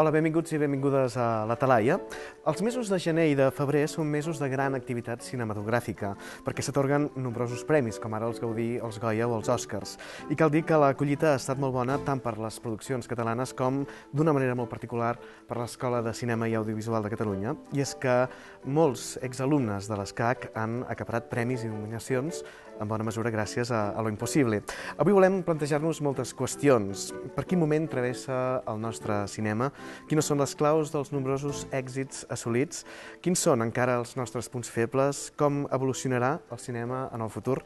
Hola, benvinguts i benvingudes a la Talaia. Els mesos de gener i de febrer són mesos de gran activitat cinematogràfica, perquè s'atorguen nombrosos premis, com ara els Gaudí, els Goya o els Oscars. I cal dir que la collita ha estat molt bona tant per les produccions catalanes com, d'una manera molt particular, per l'Escola de Cinema i Audiovisual de Catalunya. I és que molts exalumnes de l'ESCAC han acaparat premis i nominacions en bona mesura gràcies a, a lo impossible. Avui volem plantejar-nos moltes qüestions. Per quin moment travessa el nostre cinema? Quines són les claus dels nombrosos èxits assolits? Quins són encara els nostres punts febles? Com evolucionarà el cinema en el futur?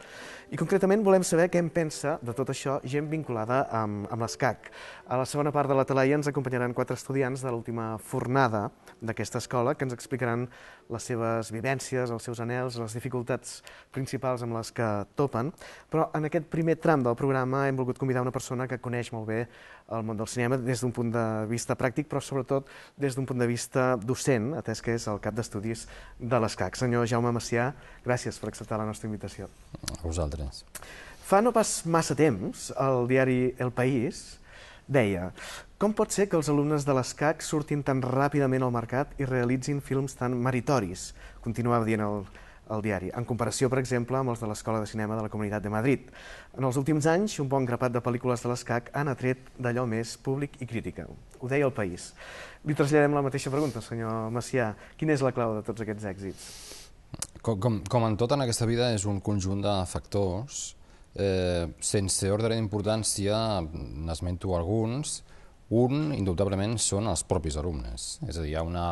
I concretament volem saber què en pensa de tot això gent vinculada amb, amb l'escac. A la segona part de la talaia ens acompanyaran quatre estudiants de l'última fornada d'aquesta escola que ens explicaran les seves vivències, els seus anels, les dificultats principals amb les que topen, però en aquest primer tram del programa hem volgut convidar una persona que coneix molt bé el món del cinema des d'un punt de vista pràctic, però sobretot des d'un punt de vista docent, atès que és el cap d'estudis de l'ESCAC. Senyor Jaume Macià, gràcies per acceptar la nostra invitació. A vosaltres. Fa no pas massa temps, el diari El País deia com pot ser que els alumnes de l'ESCAC surtin tan ràpidament al mercat i realitzin films tan meritoris? Continuava dient el el diari, en comparació, per exemple, amb els de l'Escola de Cinema de la Comunitat de Madrid. En els últims anys, un bon grapat de pel·lícules de l'escac han atret d'allò més públic i crítica. Ho deia el País. Li traslladem la mateixa pregunta, senyor Macià. Quina és la clau de tots aquests èxits? Com, com, com en tot en aquesta vida és un conjunt de factors, eh, sense ordre d'importància, n'esmento alguns, un, indubtablement, són els propis alumnes. És a dir, hi ha una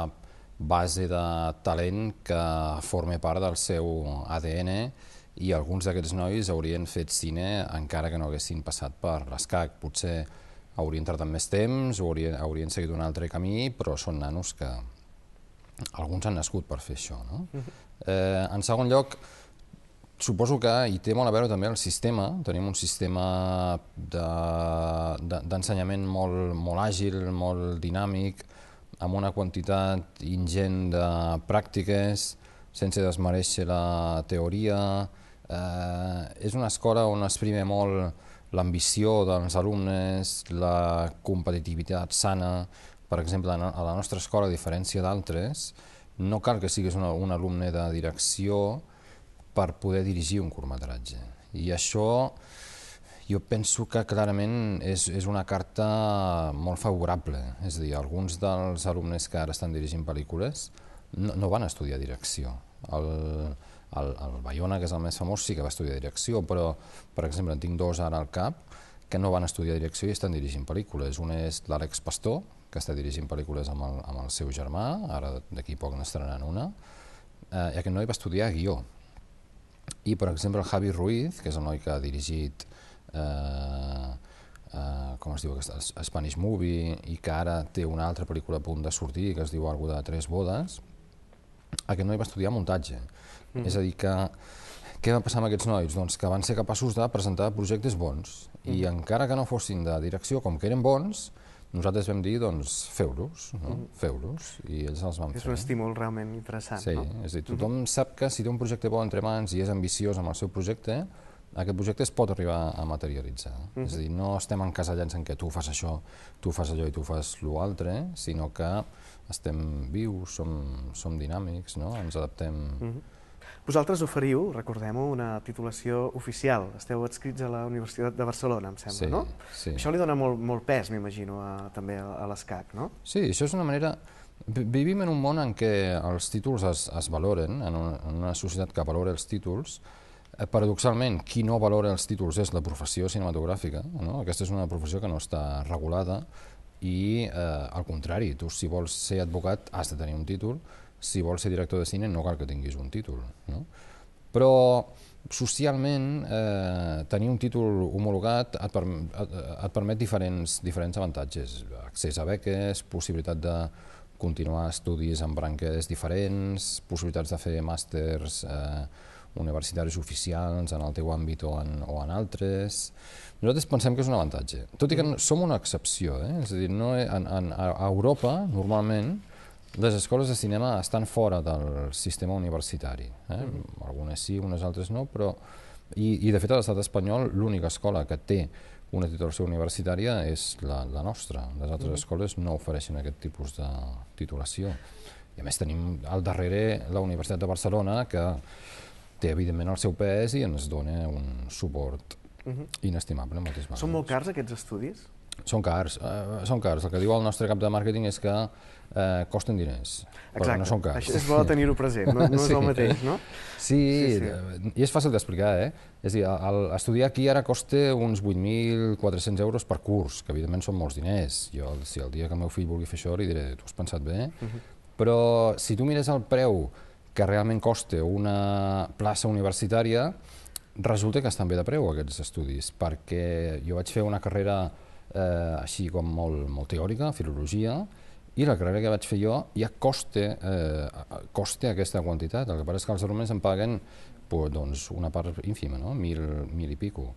base de talent que forma part del seu ADN i alguns d'aquests nois haurien fet cine encara que no haguessin passat per l'escac. Potser haurien tardat més temps o haurien, haurien seguit un altre camí, però són nanos que alguns han nascut per fer això. No? Uh mhm. -huh. eh, en segon lloc, suposo que hi té molt a veure també el sistema. Tenim un sistema d'ensenyament de, de, molt, molt àgil, molt dinàmic, amb una quantitat ingent de pràctiques, sense desmereixer la teoria. Eh, és una escola on es prime molt l'ambició dels alumnes, la competitivitat sana. Per exemple, a la nostra escola, a diferència d'altres, no cal que siguis una, un alumne de direcció per poder dirigir un curtmetratge. I això jo penso que clarament és, és una carta molt favorable, és a dir, alguns dels alumnes que ara estan dirigint pel·lícules no, no van estudiar direcció. El, el, el Bayona, que és el més famós, sí que va estudiar direcció, però, per exemple, en tinc dos ara al cap que no van estudiar direcció i estan dirigint pel·lícules. Un és l'Àlex Pastor, que està dirigint pel·lícules amb el, amb el seu germà, ara d'aquí poc n'estrenaran una, eh, i aquest noi va estudiar guió. I, per exemple, el Javi Ruiz, que és el noi que ha dirigit eh, eh, com es diu aquesta, Spanish Movie, i que ara té una altra pel·lícula a punt de sortir, que es diu algo de Tres bodes, aquest noi va estudiar muntatge. Mm. És a dir, que què va passar amb aquests nois? Doncs que van ser capaços de presentar projectes bons, mm. i encara que no fossin de direcció, com que eren bons, nosaltres vam dir, doncs, feu-los, no? Mm. feu-los, i ells els van és fer. És un estímul realment interessant, sí, no? és a dir, mm. tothom mm -hmm. sap que si té un projecte bo entre mans i és ambiciós amb el seu projecte, aquest projecte es pot arribar a materialitzar. Uh -huh. És a mhm. dir, no estem encasellats en què tu fas això, tu fas allò i tu fas l'altre, sinó que estem vius, som, som dinàmics, no? ens adaptem... Uh mhm. -huh. Vosaltres oferiu, recordem-ho, una titulació oficial. Esteu adscrits a la Universitat de Barcelona, em sembla, sí, no? Sí. Això li dona molt, molt pes, m'imagino, també a l'escac, no? Sí, això és una manera... Vivim en un món en què els títols es, es valoren, en una, en una societat que valora els títols, Eh, paradoxalment, qui no valora els títols és la professió cinematogràfica. No? Aquesta és una professió que no està regulada i, eh, al contrari, tu si vols ser advocat has de tenir un títol, si vols ser director de cine no cal que tinguis un títol. No? Però socialment eh, tenir un títol homologat et, per, et, et permet diferents, diferents avantatges. Accés a beques, possibilitat de continuar estudis en branques diferents, possibilitats de fer màsters eh, universitaris oficials en el teu àmbit o en, o en altres. Nosaltres pensem que és un avantatge, tot i que som una excepció. Eh? És a dir, no, en, en, a Europa, normalment, les escoles de cinema estan fora del sistema universitari. Eh? Mm. Algunes sí, unes altres no, però... I, i de fet, a l'estat espanyol, l'única escola que té una titulació universitària és la, la nostra. Les altres mm. escoles no ofereixen aquest tipus de titulació. I a més tenim al darrere la Universitat de Barcelona, que té evidentment el seu pes i ens dona un suport uh mhm. -huh. inestimable moltes vegades. Són molt cars aquests estudis? Són cars, eh, són cars. El que diu el nostre cap de màrqueting és que eh, costen diners, Exacte. però no són cars. Això és bo tenir-ho present, no, no sí. és el mateix, no? Sí, sí, sí. i és fàcil d'explicar, eh? És a dir, el, el, estudiar aquí ara costa uns 8.400 euros per curs, que evidentment són molts diners. Jo, si el dia que el meu fill vulgui fer això, li diré, tu has pensat bé? Uh mhm. -huh. Però si tu mires el preu que realment costa una plaça universitària, resulta que estan bé de preu aquests estudis, perquè jo vaig fer una carrera eh, així com molt, molt teòrica, filologia, i la carrera que vaig fer jo ja costa, eh, costa aquesta quantitat, el que passa és que els alumnes em paguen pues, doncs, una part ínfima, no? mil, mil i pico.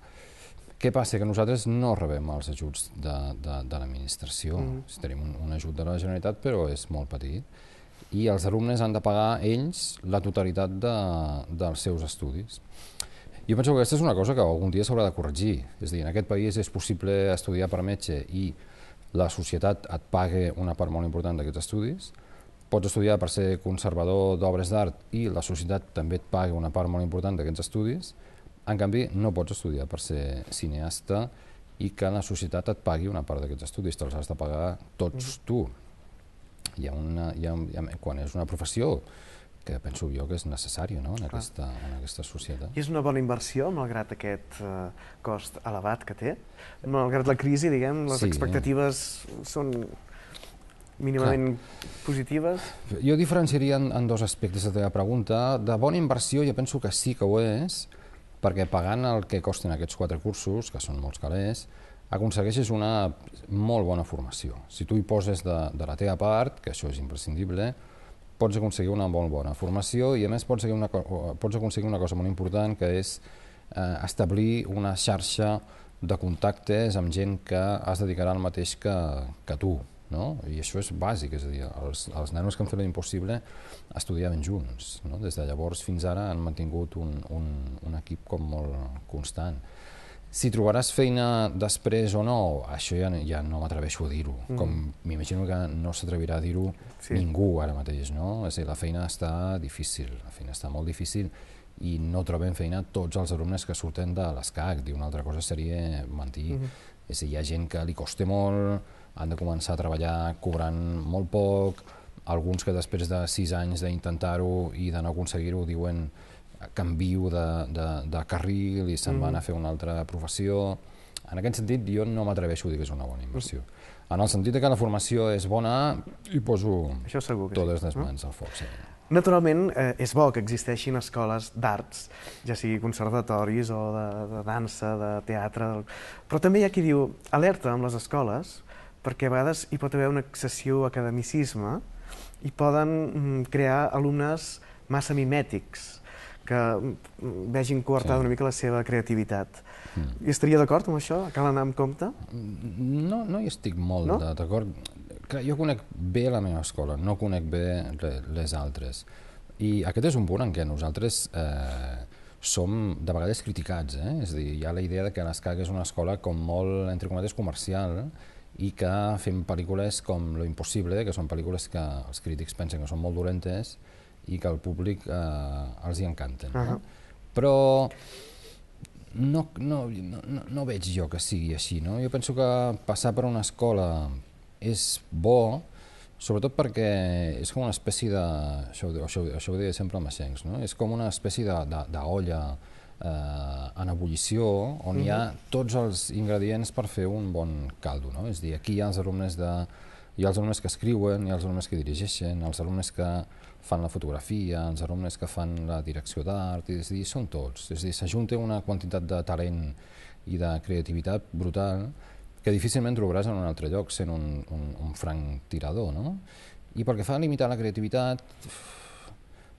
Què passa? Que nosaltres no rebem els ajuts de, de, de l'administració. Mm. Tenim un, un ajut de la Generalitat, però és molt petit i els alumnes han de pagar ells la totalitat de, dels seus estudis. Jo penso que aquesta és una cosa que algun dia s'haurà de corregir. És a dir, en aquest país és possible estudiar per metge i la societat et pague una part molt important d'aquests estudis, pots estudiar per ser conservador d'obres d'art i la societat també et paga una part molt important d'aquests estudis, en canvi, no pots estudiar per ser cineasta i que la societat et pagui una part d'aquests estudis, te'ls has de pagar tots tu hi ha una, hi ha, hi ha, quan és una professió que penso jo que és necessari no? en, Clar. aquesta, en aquesta societat. I és una bona inversió, malgrat aquest eh, cost elevat que té? Malgrat la crisi, diguem, les sí. expectatives són mínimament Clar. positives? Jo diferenciaria en, en dos aspectes de la teva pregunta. De bona inversió jo penso que sí que ho és, perquè pagant el que costen aquests quatre cursos, que són molts calés, aconsegueixes una molt bona formació. Si tu hi poses de, de la teva part, que això és imprescindible, pots aconseguir una molt bona formació i a més pots aconseguir una, pots aconseguir una cosa molt important que és eh, establir una xarxa de contactes amb gent que es dedicarà al mateix que, que tu. No? I això és bàsic, és a dir, els, els nanos que han fet l'impossible estudiaven junts. No? Des de llavors fins ara han mantingut un, un, un equip com molt constant. Si trobaràs feina després o no, això ja, ja no m'atreveixo a dir-ho. Mm. Com m'imagino que no s'atrevirà a dir-ho sí. ningú ara mateix, no? És a dir, la feina està difícil, la feina està molt difícil i no trobem feina tots els alumnes que surten de l'ESCAC. una altra cosa seria mentir. Mm -hmm. És a dir, hi ha gent que li costa molt, han de començar a treballar cobrant molt poc, alguns que després de sis anys d'intentar-ho i de no aconseguir-ho diuen canvio de, de, de carril i se'n mm. van a fer una altra professió. En aquest sentit, jo no m'atreveixo a dir que és una bona mm. inversió. En el sentit que la formació és bona, hi poso Això segur que totes sí. les mans no? al foc. Sí. Naturalment, eh, és bo que existeixin escoles d'arts, ja sigui conservatoris o de, de dansa, de teatre, però també hi ha qui diu alerta amb les escoles, perquè a vegades hi pot haver una excessió academicisme i poden mm, crear alumnes massa mimètics, que mm, mm, vegin coartada sí. una mica la seva creativitat. Mm. I estaria d'acord amb això? Cal anar amb compte? Mm, no, no hi estic molt no? d'acord. Jo conec bé la meva escola, no conec bé les altres. I aquest és un punt en què nosaltres eh, som de vegades criticats. Eh? És a dir, hi ha la idea de que l'ESCAC és una escola com molt, entre cometes, comercial, i que fem pel·lícules com Lo Impossible, que són pel·lícules que els crítics pensen que són molt dolentes, i que al públic eh, els hi encanten. Uh -huh. no? Però no, no, no, no veig jo que sigui així. No? Jo penso que passar per una escola és bo, sobretot perquè és com una espècie de... Això, això, això ho deia sempre amb Aixencs, no? és com una espècie d'olla eh, en ebullició, on uh -huh. hi ha tots els ingredients per fer un bon caldo. No? És a dir, aquí hi ha els alumnes de... Hi ha els alumnes que escriuen, hi ha els alumnes que dirigeixen, els alumnes que fan la fotografia, els alumnes que fan la direcció d'art, és a dir, són tots. És a dir, s'ajunta una quantitat de talent i de creativitat brutal que difícilment trobaràs en un altre lloc sent un, un, un franc tirador, no? I pel que fa a limitar la creativitat,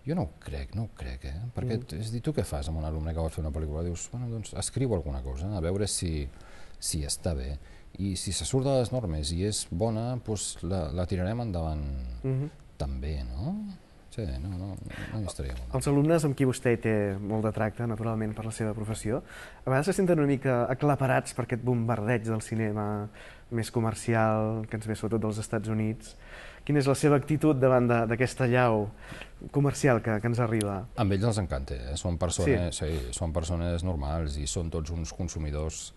jo no ho crec, no ho crec, eh? Perquè, mm. és dir, tu què fas amb un alumne que vol fer una pel·lícula? Dius, bueno, doncs escriu alguna cosa, a veure si, si està bé. I si se surt de les normes i és bona, doncs la, la tirarem endavant. Mm -hmm Sí, no, no, no hi estaria molt. Els alumnes amb qui vostè té molt de tracte, naturalment, per la seva professió, a vegades se senten una mica aclaparats per aquest bombardeig del cinema més comercial, que ens ve sobretot dels Estats Units. Quina és la seva actitud davant d'aquesta llau comercial que, que ens arriba? Amb ells els encanta, eh? són, persones, sí. Sí, són persones normals i són tots uns consumidors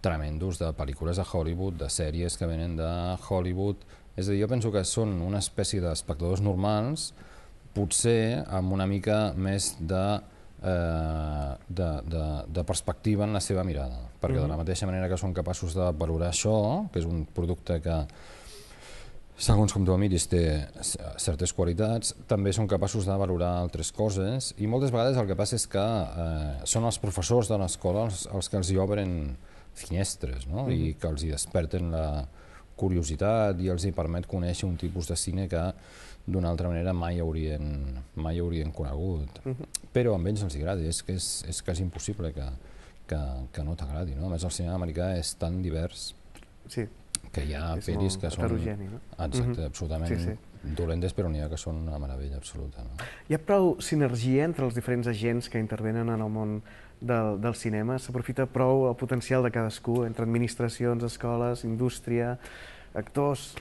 tremendos de pel·lícules de Hollywood, de sèries que venen de Hollywood. És a dir, jo penso que són una espècie d'espectadors normals potser amb una mica més de, eh, de, de, de perspectiva en la seva mirada. Perquè uh -huh. de la mhm. mateixa manera que són capaços de valorar això, que és un producte que, segons com tu miris, té certes qualitats, també són capaços de valorar altres coses i moltes vegades el que passa és que eh, són els professors de l'escola els, els que els hi obren finestres no? Uh mhm. -huh. i que els hi desperten la, curiositat i els hi permet conèixer un tipus de cine que d'una altra manera mai haurien, mai haurien conegut. Uh mhm. -huh. Però a ells els agrada, és que és, és quasi impossible que, que, que no t'agradi. No? A més, el cinema americà és tan divers sí. que hi ha pel·lis que són... No? Exacte, uh mhm. -huh. absolutament... Sí, sí dolentes però n'hi ha que són una meravella absoluta. No? Hi ha prou sinergia entre els diferents agents que intervenen en el món del, del cinema? S'aprofita prou el potencial de cadascú entre administracions, escoles, indústria, actors...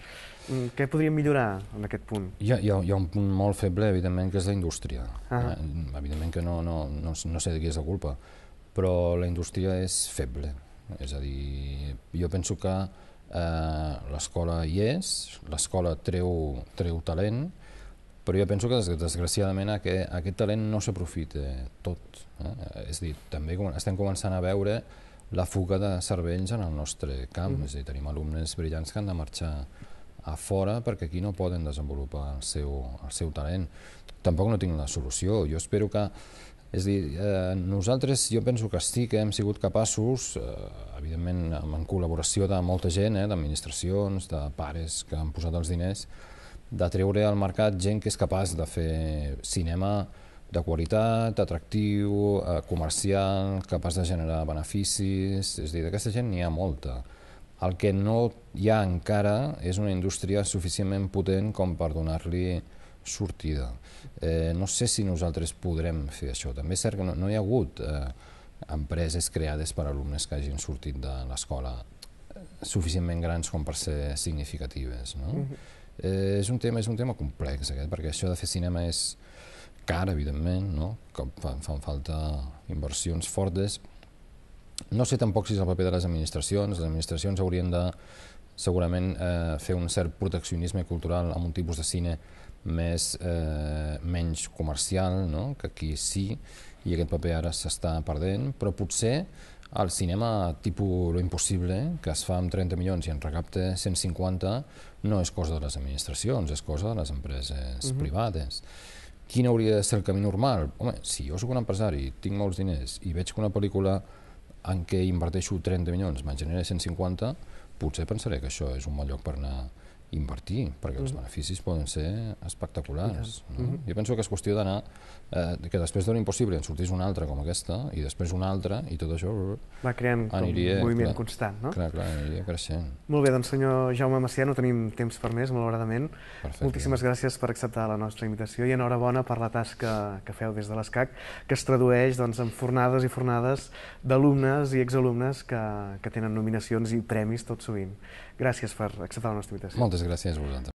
Mm, què podríem millorar en aquest punt? Hi ha, hi ha, hi ha un punt molt feble, evidentment, que és la indústria. Ah. Eh? Evidentment que no, no, no, no sé de qui és la culpa, però la indústria és feble. És a dir, jo penso que Eh, l'escola hi és, l'escola treu, treu talent, però jo penso que desgraciadament aquest, aquest talent no s'aprofita tot. Eh? És a dir, també com, estem començant a veure la fuga de cervells en el nostre camp, mm és a dir, tenim alumnes brillants que han de marxar a fora perquè aquí no poden desenvolupar el seu, el seu talent. Tampoc no tinc la solució. Jo espero que, és a dir, eh, nosaltres jo penso que sí que hem sigut capaços, eh, evidentment en col·laboració de molta gent, eh, d'administracions, de pares que han posat els diners, de treure al mercat gent que és capaç de fer cinema de qualitat, atractiu, eh, comercial, capaç de generar beneficis... És a dir, d'aquesta gent n'hi ha molta. El que no hi ha encara és una indústria suficientment potent com per donar-li sortida. Eh, no sé si nosaltres podrem fer això. També és cert que no, no hi ha hagut eh, empreses creades per alumnes que hagin sortit de l'escola eh, suficientment grans com per ser significatives. No? Mm -hmm. eh, és, un tema, és un tema complex aquest, perquè això de fer cinema és car, evidentment, no? Com fan, fan falta inversions fortes. No sé tampoc si és el paper de les administracions. Les administracions haurien de segurament eh, fer un cert proteccionisme cultural amb un tipus de cine més, eh, menys comercial, no? que aquí sí, i aquest paper ara s'està perdent, però potser el cinema tipus Lo Impossible, que es fa amb 30 milions i en recapte 150, no és cosa de les administracions, és cosa de les empreses uh mhm. -huh. privades. Quin hauria de ser el camí normal? Home, si jo sóc un empresari, tinc molts diners i veig que una pel·lícula en què inverteixo 30 milions me'n genera 150, potser pensaré que això és un bon lloc per anar invertir, perquè els mhm. beneficis poden ser espectaculars. No? Mhm. Jo penso que és qüestió d'anar, eh, que després d'un impossible en sortís una altra com aquesta, i després una altra, i tot això va creant aniria, un moviment clar, constant, no? Clar, clar, aniria creixent. Molt bé, doncs senyor Jaume Macià, no tenim temps per més, malauradament. Perfecte. Moltíssimes gràcies per acceptar la nostra invitació i enhorabona per la tasca que feu des de l'ESCAC, que es tradueix doncs, en fornades i fornades d'alumnes i exalumnes que, que tenen nominacions i premis tot sovint. Gràcies per acceptar la nostra invitació. Moltes gràcies a vosaltres.